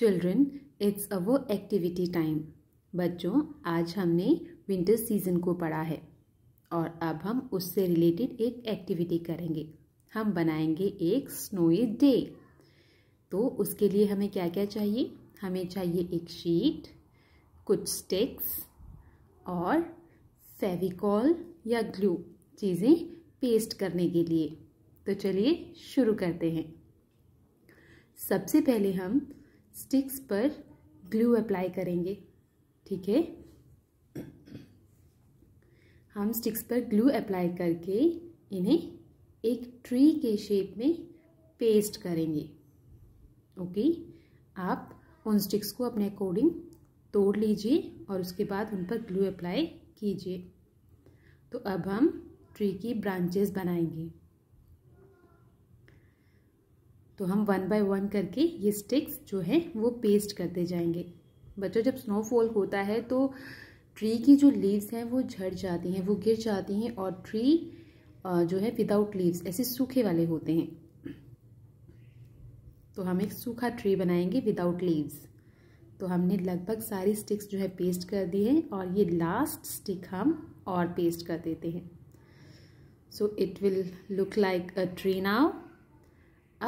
children it's a वो activity time बच्चों आज हमने विंटर सीजन को पढ़ा है और अब हम उससे रिलेटेड एक एक्टिविटी करेंगे हम बनाएंगे एक स्नोई डे तो उसके लिए हमें क्या क्या चाहिए हमें चाहिए एक शीट कुछ स्टिक्स और फेविकॉल या ग्लू चीज़ें पेस्ट करने के लिए तो चलिए शुरू करते हैं सबसे पहले हम स्टिक्स पर ग्लू अप्लाई करेंगे ठीक है हम स्टिक्स पर ग्लू अप्लाई करके इन्हें एक ट्री के शेप में पेस्ट करेंगे ओके आप उन स्टिक्स को अपने अकॉर्डिंग तोड़ लीजिए और उसके बाद उन पर ग्लू अप्लाई कीजिए तो अब हम ट्री की ब्रांचेस बनाएंगे तो हम वन बाय वन करके ये स्टिक्स जो है वो पेस्ट करते जाएंगे बच्चों जब स्नोफॉल होता है तो ट्री की जो लीव्स हैं वो झड़ जाती हैं वो गिर जाती हैं और ट्री जो है विदाउट लीव्स ऐसे सूखे वाले होते हैं तो हम एक सूखा ट्री बनाएंगे विदाउट लीव्स तो हमने लगभग सारी स्टिक्स जो है पेस्ट कर दी है और ये लास्ट स्टिक हम और पेस्ट कर देते हैं so it will look like a tree now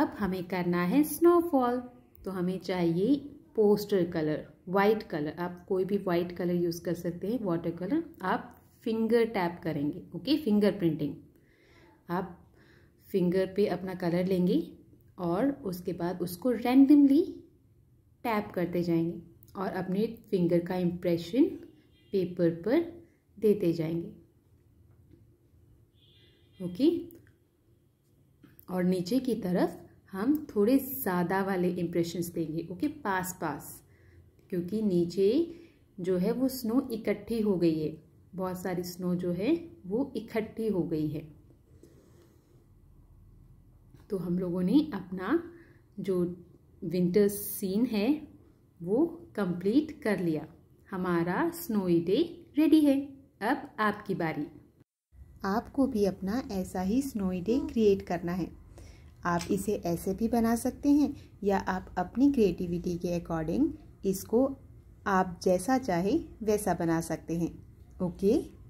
अब हमें करना है स्नोफॉल तो हमें चाहिए पोस्टर कलर वाइट कलर आप कोई भी वाइट कलर यूज़ कर सकते हैं वाटर कलर आप फिंगर टैप करेंगे ओके फिंगर प्रिंटिंग आप फिंगर पे अपना कलर लेंगे और उसके बाद उसको रैंडमली टैप करते जाएंगे और अपने फिंगर का इम्प्रेशन पेपर पर देते जाएंगे ओके और नीचे की तरफ हम थोड़े ज़्यादा वाले इम्प्रेशंस देंगे ओके पास पास क्योंकि नीचे जो है वो स्नो इकट्ठी हो गई है बहुत सारी स्नो जो है वो इकट्ठी हो गई है तो हम लोगों ने अपना जो विंटर सीन है वो कंप्लीट कर लिया हमारा स्नोई डे रेडी है अब आपकी बारी आपको भी अपना ऐसा ही स्नोई डे क्रिएट करना है आप इसे ऐसे भी बना सकते हैं या आप अपनी क्रिएटिविटी के अकॉर्डिंग इसको आप जैसा चाहे वैसा बना सकते हैं ओके